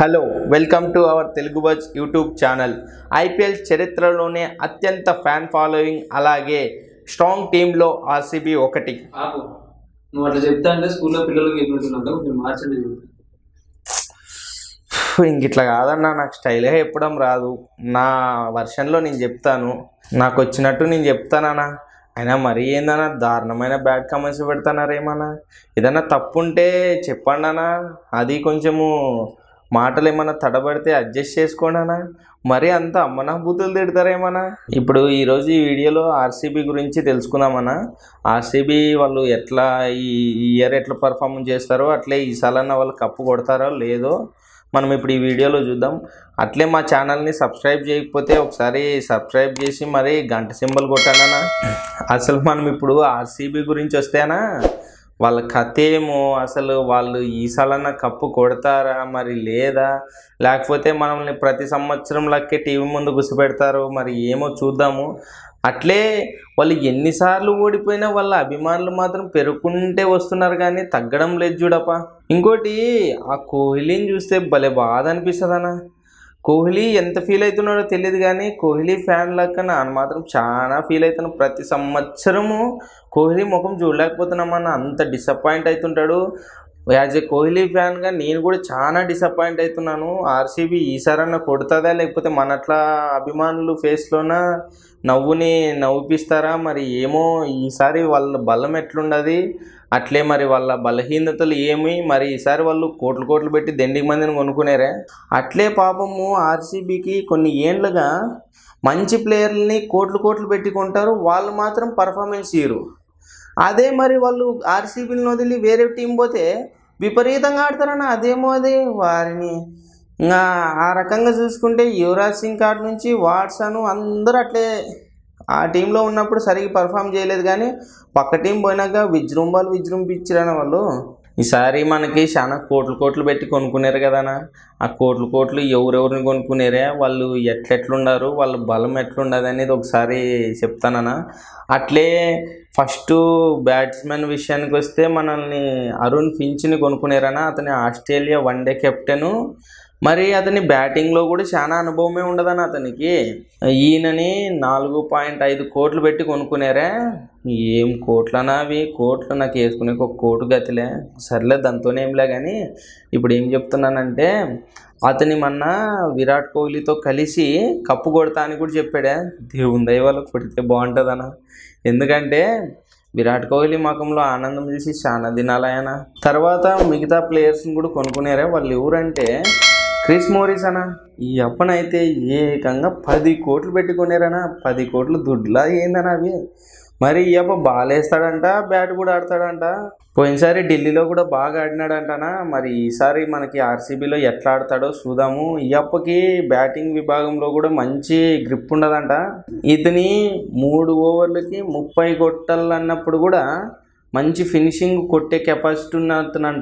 hello welcome to our Telugu buzz YouTube channel IPL చరిత్రలోనే అత్యంత fan following అలాగే strong టీంలో ఆర్సీబీ ఒకటి ఇంక ఇట్లా కాదన్నా నాకు స్టైల్గా చెప్పడం రాదు నా వర్షన్లో నేను చెప్తాను నాకు వచ్చినట్టు నేను చెప్తానన్నా అయినా మరీ ఏందన్నా దారుణమైన బ్యాడ్ కామెంట్స్ పెడతానారేమన్నా ఏదన్నా తప్పుంటే చెప్పండి అన్నా అది కొంచెము మాటలు ఏమన్నా తడబడితే అడ్జస్ట్ చేసుకోండినా మరీ అంత అమ్మనా తిడతారేమన్నా ఇప్పుడు ఈరోజు ఈ వీడియోలో ఆర్సీబీ గురించి తెలుసుకుందామన్నా ఆర్సీబీ వాళ్ళు ఎట్లా ఈ ఇయర్ ఎట్లా పర్ఫామ్ చేస్తారో అట్లే ఈ ఈసాలన్నా వాళ్ళు కప్పు కొడతారో లేదో మనం ఇప్పుడు ఈ వీడియోలో చూద్దాం అట్లే మా ఛానల్ని సబ్స్క్రైబ్ చేయకపోతే ఒకసారి సబ్స్క్రైబ్ చేసి మరి గంట సింబల్ కొట్టానా అసలు మనం ఇప్పుడు ఆర్సీబీ గురించి వస్తేనా వాళ్ళ కథ ఏమో అసలు వాళ్ళు సలన కప్పు కొడతారా మరి లేదా లేకపోతే మనల్ని ప్రతి సంవత్సరం లక్కే టీవీ ముందు గుసిపెడతారు మరి ఏమో చూద్దాము అట్లే వాళ్ళు ఎన్నిసార్లు ఓడిపోయినా వాళ్ళ అభిమానులు మాత్రం పెరుగుకుంటే వస్తున్నారు కానీ తగ్గడం లేదు చూడప ఇంకోటి ఆ కోహ్లీని చూస్తే భలే బాధ అనిపిస్తుందనా కోహ్లీ ఎంత ఫీల్ అవుతున్నాడో తెలియదు కానీ కోహ్లీ ఫ్యాన్ల కన్నా మాత్రం చాలా ఫీల్ అవుతున్నాం ప్రతి సంవత్సరము కోహ్లీ ముఖం చూడలేకపోతున్నామన్న అంత డిసప్పాయింట్ అవుతుంటాడు యాజ్ ఏ కోహ్లీ ఫ్యాన్గా నేను కూడా చాలా డిసప్పాయింట్ అవుతున్నాను ఆర్సీబీ ఈసారన్నా కొడుతుందా లేకపోతే మన అట్లా అభిమానులు ఫేస్లోన నవ్వుని నవ్విస్తారా మరి ఏమో ఈసారి వాళ్ళ బలం ఎట్లుండదు అట్లే మరి వాళ్ళ బలహీనతలు ఏమి మరి ఈసారి వాళ్ళు కోట్లు కోట్లు పెట్టి దెండికి మందిని కొనుక్కునేరే అట్లే పాపము ఆర్సీబీకి కొన్ని ఏండ్లుగా మంచి ప్లేయర్లని కోట్లు కోట్లు పెట్టి కొంటారు వాళ్ళు మాత్రం పర్ఫార్మెన్స్ ఇయ్యరు అదే మరి వాళ్ళు ఆర్సీబీని వదిలి వేరే టీం పోతే విపరీతంగా ఆడతారన్న అదేమో అది వారిని ఆ రకంగా చూసుకుంటే యువరాజ్ సింగ్ కాడ నుంచి వాట్సన్ అందరూ అట్లే ఆ టీంలో ఉన్నప్పుడు సరిగ్గా పర్ఫామ్ చేయలేదు కానీ పక్క టీం పోయినాక విజృంభాలు విజృంభించారని వాళ్ళు ఈసారి మనకి చాలా కోట్లు కోట్లు పెట్టి కొనుక్కున్నారు కదనా ఆ కోట్లు కోట్లు ఎవరెవరిని కొనుక్కునేరే వాళ్ళు ఎట్లెట్లుండారు వాళ్ళ బలం ఎట్లుండదు అనేది ఒకసారి చెప్తానన్నా అట్లే ఫస్ట్ బ్యాట్స్మెన్ విషయానికి వస్తే మనల్ని అరుణ్ ఫించ్ని కొనుక్కునేరనా అతని ఆస్ట్రేలియా వన్ డే కెప్టెను మరి అతని బ్యాటింగ్లో కూడా చాలా అనుభవమే ఉండదని అతనికి ఈయనని నాలుగు పాయింట్ ఐదు కోట్లు పెట్టి కొనుక్కున్నారే ఏం కోట్లనా అవి కోట్లు నాకు వేసుకునే ఒక కోటు గతిలే సర్లే ఏంలే కానీ ఇప్పుడు ఏం చెప్తున్నానంటే అతని మొన్న విరాట్ కోహ్లీతో కలిసి కప్పు కొడతా అని కూడా చెప్పాడే దేవుని దయవల్ల కొడితే బాగుంటుందనా ఎందుకంటే విరాట్ కోహ్లీ మకంలో ఆనందం చేసి చాలా దినాలయన తర్వాత మిగతా ప్లేయర్స్ని కూడా కొనుక్కునేరే వాళ్ళు ఎవరంటే క్రిస్ మోరీస్ అన్న ఈ అప్పనైతే ఏకంగా పది కోట్లు పెట్టుకునేరనా పది కోట్లు దుడ్లా ఏందన్నా అవి మరి ఈ అప్ప బాలేస్తాడంట బ్యాట్ కూడా ఆడతాడంట పోయినసారి ఢిల్లీలో కూడా బాగా ఆడినాడంటనా మరి ఈసారి మనకి ఆర్సీబీలో ఎట్లా ఆడతాడో చూద్దాము ఈ అప్పకి బ్యాటింగ్ విభాగంలో కూడా మంచి గ్రిప్ ఉండదంట ఇతని మూడు ఓవర్లకి ముప్పై కొట్టాలన్నప్పుడు కూడా మంచి ఫినిషింగ్ కొట్టే కెపాసిటీ అంట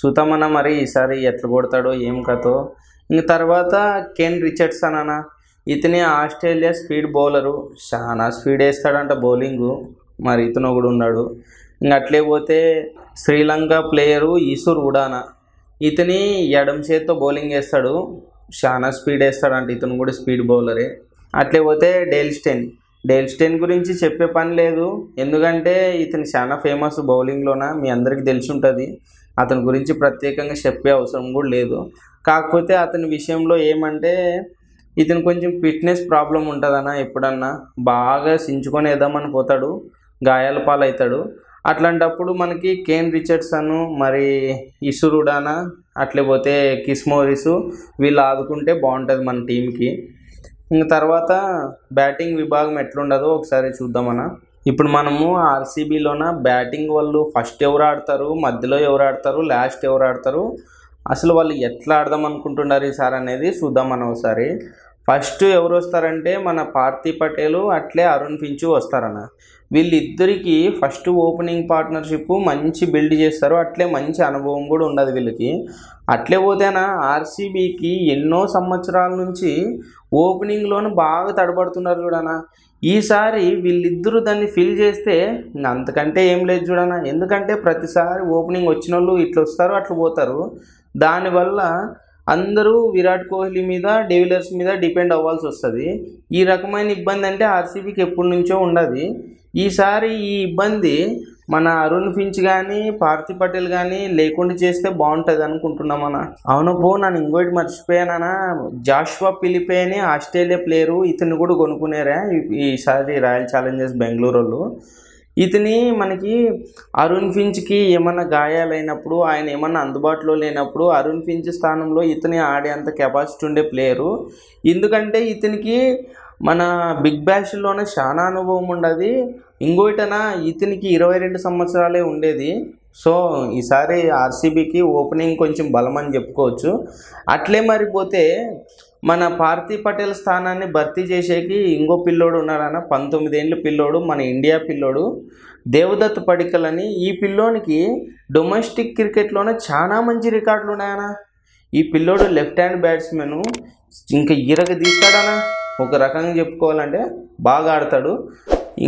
సుతమన మరి ఈసారి ఎట్లా కొడతాడో ఏం కథో ఇంక తర్వాత కెన్ రిచర్డ్సన్ అన్న ఇతని ఆస్ట్రేలియా స్పీడ్ బౌలరు చాలా స్పీడ్ వేస్తాడంట బౌలింగు మరి ఇతను కూడా ఉన్నాడు ఇంక అట్లే పోతే శ్రీలంక ప్లేయరు ఈసూర్ ఉడానా ఇతని ఎడమ చేతితో బౌలింగ్ వేస్తాడు చాలా స్పీడ్ వేస్తాడంట ఇతను కూడా స్పీడ్ బౌలరే అట్లే పోతే డేల్స్టెన్ డేల్ స్టెయిన్ గురించి చెప్పే పని లేదు ఎందుకంటే ఇతను చాలా ఫేమస్ బౌలింగ్లోన మీ అందరికీ తెలిసి ఉంటుంది అతని గురించి ప్రత్యేకంగా చెప్పే అవసరం కూడా లేదు కాకపోతే అతని విషయంలో ఏమంటే ఇతను కొంచెం ఫిట్నెస్ ప్రాబ్లం ఉంటుందన్నా ఎప్పుడన్నా బాగా సించుకొని వేద్దామని పోతాడు గాయాల పాలవుతాడు అట్లాంటప్పుడు మనకి కేన్ రిచర్డ్సన్ మరి ఇసురుడానా అట్లే పోతే కిస్మోరిసు వీళ్ళు ఆదుకుంటే బాగుంటుంది మన టీంకి ఇంకా తర్వాత బ్యాటింగ్ విభాగం ఎట్లుండదో ఒకసారి చూద్దామన్న ఇప్పుడు మనము ఆర్సీబీలోన బ్యాటింగ్ వాళ్ళు ఫస్ట్ ఎవరు ఆడతారు మధ్యలో ఎవరు ఆడతారు లాస్ట్ ఎవరు ఆడతారు అసలు వాళ్ళు ఎట్లా ఆడదాం అనుకుంటున్నారు ఈసారి అనేది చూద్దాం మనం ఒకసారి ఫస్ట్ ఎవరు వస్తారంటే మన పార్థి పటేలు అట్లే అరుణ్ ఫించు వస్తారన్న వీళ్ళిద్దరికీ ఫస్ట్ ఓపెనింగ్ పార్ట్నర్షిప్ మంచి బిల్డ్ చేస్తారు అట్లే మంచి అనుభవం కూడా ఉండదు వీళ్ళకి అట్లే పోతేనా ఆర్సీబీకి ఎన్నో సంవత్సరాల నుంచి ఓపెనింగ్లోనూ బాగా తడబడుతున్నారు చూడనా ఈసారి వీళ్ళిద్దరూ దాన్ని ఫిల్ చేస్తే అంతకంటే ఏం లేదు చూడనా ఎందుకంటే ప్రతిసారి ఓపెనింగ్ వచ్చిన వాళ్ళు ఇట్లా వస్తారు అట్లా పోతారు దానివల్ల అందరూ విరాట్ కోహ్లీ మీద డేవిలర్స్ మీద డిపెండ్ అవ్వాల్సి వస్తుంది ఈ రకమైన ఇబ్బంది అంటే ఆర్సీబీకి ఎప్పటి నుంచో ఉండదు ఈసారి ఈ ఇబ్బంది మన అరుణ్ ఫించ్ కానీ పార్థి పటేల్ కానీ లేకుండా చేస్తే బాగుంటుంది అన్న అవును పో నన్ను ఇంకోటి మర్చిపోయానా జాష్వా పిలిపే అని ఆస్ట్రేలియా ప్లేయరు ఇతను కూడా కొనుక్కునేరా ఈసారి రాయల్ ఛాలెంజర్స్ బెంగళూరు వాళ్ళు ఇతని మనకి అరుణ్ ఫించ్కి ఏమన్నా గాయాలైనప్పుడు ఆయన ఏమన్నా అందుబాటులో లేనప్పుడు అరుణ్ ఫించ్ స్థానంలో ఇతని ఆడేంత కెపాసిటీ ఉండే ప్లేయరు ఎందుకంటే ఇతనికి మన బిగ్ బ్యాష్లోనే చాలా అనుభవం ఉండదు ఇంకోటన ఇతనికి ఇరవై రెండు సంవత్సరాలే ఉండేది సో ఈసారి ఆర్సీబీకి ఓపెనింగ్ కొంచెం బలం అని చెప్పుకోవచ్చు అట్లే మరిపోతే మన పార్థీ పటేల్ స్థానాన్ని భర్తీ చేసేకి ఇంకో పిల్లోడు ఉన్నాడన్న పంతొమ్మిదేళ్ళు పిల్లోడు మన ఇండియా పిల్లోడు దేవదత్ పడికల్ అని ఈ పిల్లోనికి డొమెస్టిక్ క్రికెట్లోనే చాలా మంచి రికార్డులు ఉన్నాయన్న ఈ పిల్లోడు లెఫ్ట్ హ్యాండ్ బ్యాట్స్మెన్ ఇంకా ఈరగ తీస్తాడనా ఒక రకంగా చెప్పుకోవాలంటే బాగా ఆడతాడు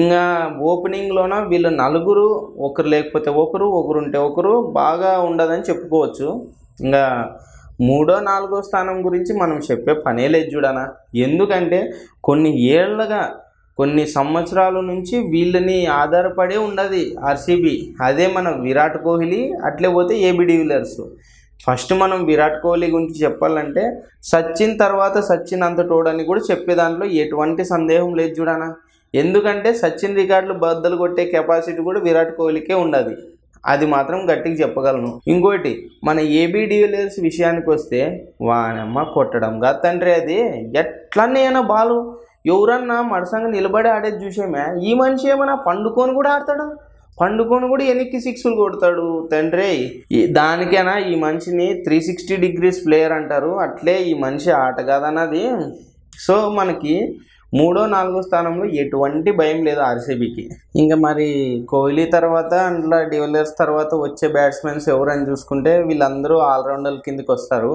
ఇంకా ఓపెనింగ్లోన వీళ్ళు నలుగురు ఒకరు లేకపోతే ఒకరు ఒకరు ఉంటే ఒకరు బాగా ఉండదని చెప్పుకోవచ్చు ఇంకా మూడో నాలుగో స్థానం గురించి మనం చెప్పే పనే లేదు చూడనా ఎందుకంటే కొన్ని ఏళ్ళగా కొన్ని సంవత్సరాల నుంచి వీళ్ళని ఆధారపడే ఉండదు ఆర్సీబీ అదే మన విరాట్ కోహ్లీ అట్లే పోతే ఏబీ వీలర్స్ ఫస్ట్ మనం విరాట్ కోహ్లీ గురించి చెప్పాలంటే సచిన్ తర్వాత సచిన్ అంత టోడని కూడా చెప్పే దాంట్లో ఎటువంటి సందేహం లేదు చూడనా ఎందుకంటే సచిన్ రికార్డులు బద్దలు కొట్టే కెపాసిటీ కూడా విరాట్ కోహ్లీకే ఉండదు అది మాత్రం గట్టిగా చెప్పగలను ఇంకోటి మన ఏబీ విషయానికి వస్తే వానమ్మ కొట్టడంగా తండ్రి అది ఎట్లనేనా బాలు ఎవరన్నా మడసంగా నిలబడి ఆడేది చూసేమే ఈ మనిషి ఏమైనా పండుకొని కూడా ఆడతాడు పండుకొని కూడా వెనక్కి సిక్స్లు కొడతాడు తండ్రి దానికైనా ఈ మనిషిని త్రీ సిక్స్టీ డిగ్రీస్ ప్లేయర్ అంటారు అట్లే ఈ మనిషి ఆట కాదన్నది సో మనకి మూడో నాలుగో స్థానంలో ఎటువంటి భయం లేదు ఆర్సీబీకి ఇంకా మరి కోహ్లీ తర్వాత అట్లా డివెలర్స్ తర్వాత వచ్చే బ్యాట్స్మెన్స్ ఎవరని చూసుకుంటే వీళ్ళందరూ ఆల్రౌండర్ల కిందకి వస్తారు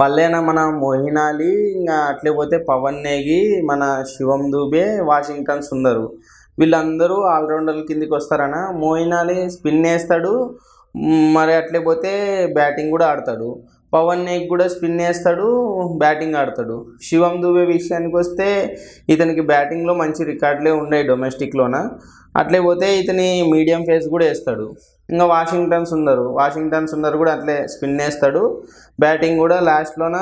వాళ్ళైనా మన మోహినాలి ఇంకా అట్లే పోతే పవన్ నేగి మన శివం దూబే వాషింగ్టన్ సుందరు వీళ్ళందరూ ఆల్రౌండర్ల కిందకి వస్తారన మోహినాలి స్పిన్ వేస్తాడు మరి అట్లే పోతే బ్యాటింగ్ కూడా ఆడతాడు పవన్ నేక్ కూడా స్పిన్ వేస్తాడు బ్యాటింగ్ ఆడతాడు శివం దుబే విషయానికి వస్తే ఇతనికి బ్యాటింగ్లో మంచి రికార్డులే ఉన్నాయి డొమెస్టిక్లోన అట్లే పోతే ఇతని మీడియం ఫేస్ కూడా వేస్తాడు ఇంకా వాషింగ్టన్స్ ఉన్నారు వాషింగ్టన్స్ ఉన్నారు కూడా అట్లే స్పిన్ వేస్తాడు బ్యాటింగ్ కూడా లాస్ట్లోన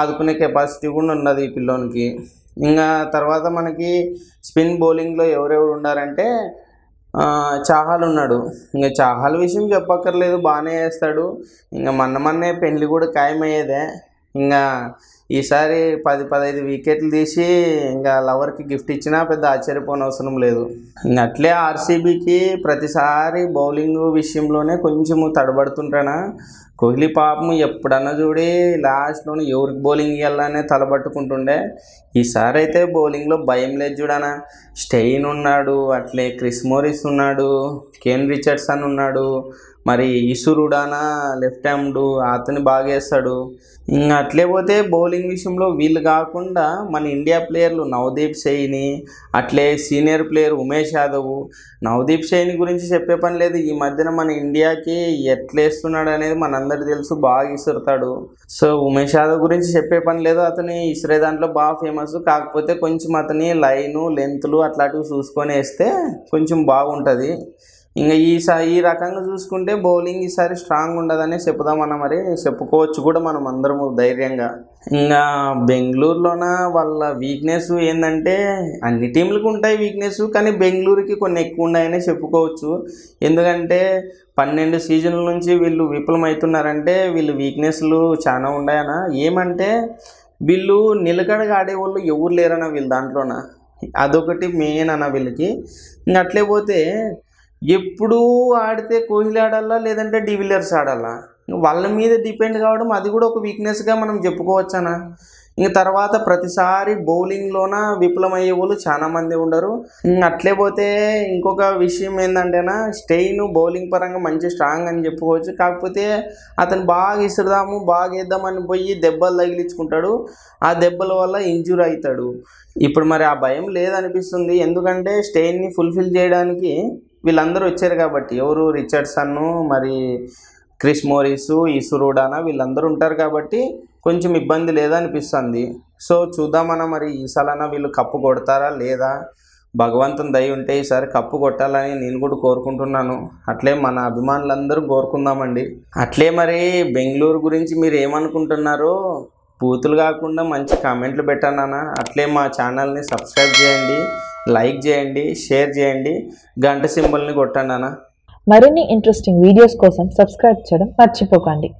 ఆదుకునే కెపాసిటీ కూడా ఉన్నది ఈ పిల్లోనికి ఇంకా తర్వాత మనకి స్పిన్ బౌలింగ్లో ఎవరెవరు ఉన్నారంటే చాహాల్ ఉన్నాడు ఇంకా చాహాల్ విషయం చెప్పక్కర్లేదు బాగానే చేస్తాడు ఇంకా మన మొన్నే పెళ్ళి కూడా ఖాయమయ్యేదే ఇంకా ఈసారి పది పదహైదు వికెట్లు తీసి ఇంకా లవర్కి గిఫ్ట్ ఇచ్చినా పెద్ద ఆశ్చర్యపోని అవసరం లేదు ఇంకా అట్లే ఆర్సీబీకి ప్రతిసారి బౌలింగ్ విషయంలోనే కొంచెము తడబడుతుంటానా కోహ్లీ పాపం ఎప్పుడన్నా చూడి లాస్ట్లోనే ఎవరికి బౌలింగ్ ఇవ్వాలనే తలబట్టుకుంటుండే ఈసారి అయితే బౌలింగ్లో భయం లేదు చూడనా స్టెయిన్ ఉన్నాడు అట్లే క్రిస్ మోరిస్ ఉన్నాడు కేన్ రిచర్డ్సన్ ఉన్నాడు మరి ఇసురుడానా లెఫ్ట్ హ్యాండ్ అతను బాగేస్తాడు ఇంకా అట్లే పోతే బౌలింగ్ విషయంలో వీళ్ళు కాకుండా మన ఇండియా ప్లేయర్లు నవదీప్ సైని అట్లే సీనియర్ ప్లేయర్ ఉమేష్ యాదవ్ నవదీప్ సైని గురించి చెప్పే పని లేదు ఈ మధ్యన మన ఇండియాకి ఎట్లేస్తున్నాడు అనేది మనందరికీ తెలుసు బాగా ఇసురుతాడు సో ఉమేష్ యాదవ్ గురించి చెప్పే పని లేదు అతని ఇసురే దాంట్లో బాగా ఫేమస్ కాకపోతే కొంచెం అతని లైను లెంత్లు అట్లాంటివి చూసుకొని వేస్తే కొంచెం బాగుంటుంది ఇంకా ఈసారి ఈ రకంగా చూసుకుంటే బౌలింగ్ ఈసారి స్ట్రాంగ్ ఉండదని చెప్పుదామన్న మరి చెప్పుకోవచ్చు కూడా మనం అందరము ధైర్యంగా ఇంకా బెంగళూరులోన వాళ్ళ వీక్నెస్ ఏంటంటే అన్ని టీంలకు ఉంటాయి వీక్నెస్ కానీ బెంగళూరుకి కొన్ని ఎక్కువ ఉన్నాయనే చెప్పుకోవచ్చు ఎందుకంటే పన్నెండు సీజన్ల నుంచి వీళ్ళు విఫలమవుతున్నారంటే వీళ్ళు వీక్నెస్లు చాలా ఉన్నాయన ఏమంటే వీళ్ళు నిలకడగా ఆడేవాళ్ళు ఎవరు లేరన్నా వీళ్ళు దాంట్లోన అదొకటి మెయిన్ అన్న వీళ్ళకి ఇంకా అట్లే పోతే ఎప్పుడూ ఆడితే కోహ్లీ ఆడాలా లేదంటే డివిలియర్స్ ఆడాలా వాళ్ళ మీద డిపెండ్ కావడం అది కూడా ఒక వీక్నెస్గా మనం చెప్పుకోవచ్చానా ఇంక తర్వాత ప్రతిసారి బౌలింగ్లోన విఫలమయ్యే వాళ్ళు చాలామంది ఉండరు అట్లే పోతే ఇంకొక విషయం ఏంటంటేనా స్టెయిన్ బౌలింగ్ పరంగా మంచి స్ట్రాంగ్ అని చెప్పుకోవచ్చు కాకపోతే అతను బాగా ఇసురుదాము బాగా వేద్దామని పోయి దెబ్బలు తగిలించుకుంటాడు ఆ దెబ్బల వల్ల ఇంజూర్ అవుతాడు ఇప్పుడు మరి ఆ భయం లేదనిపిస్తుంది ఎందుకంటే స్టెయిన్ని ఫుల్ఫిల్ చేయడానికి వీళ్ళందరూ వచ్చారు కాబట్టి ఎవరు రిచర్డ్సన్ను మరి క్రిష్ మోరీసు ఈసురుడానా వీళ్ళందరూ ఉంటారు కాబట్టి కొంచెం ఇబ్బంది లేదనిపిస్తుంది సో చూద్దామన్నా మరి ఈసారైనా వీళ్ళు కప్పు కొడతారా లేదా భగవంతుని దయ ఉంటే ఈసారి కప్పు కొట్టాలని నేను కూడా కోరుకుంటున్నాను అట్లే మన అభిమానులందరూ కోరుకుందామండి అట్లే మరి బెంగళూరు గురించి మీరు ఏమనుకుంటున్నారో పూతులు కాకుండా మంచి కామెంట్లు పెట్టానా అట్లే మా ఛానల్ని సబ్స్క్రైబ్ చేయండి లైక్ చేయండి షేర్ చేయండి గంట సింబల్ని కొట్టండి అన్న మరిన్ని ఇంట్రెస్టింగ్ వీడియోస్ కోసం సబ్స్క్రైబ్ చేయడం మర్చిపోకండి